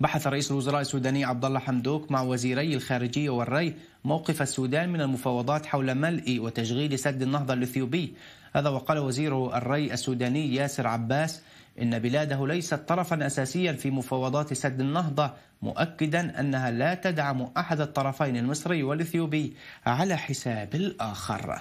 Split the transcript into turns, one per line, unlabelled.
بحث رئيس الوزراء السوداني عبد الله حمدوك مع وزيري الخارجية والري موقف السودان من المفاوضات حول ملء وتشغيل سد النهضة الإثيوبي هذا وقال وزير الري السوداني ياسر عباس إن بلاده ليست طرفا أساسيا في مفاوضات سد النهضة مؤكدا أنها لا تدعم أحد الطرفين المصري والإثيوبي على حساب الآخر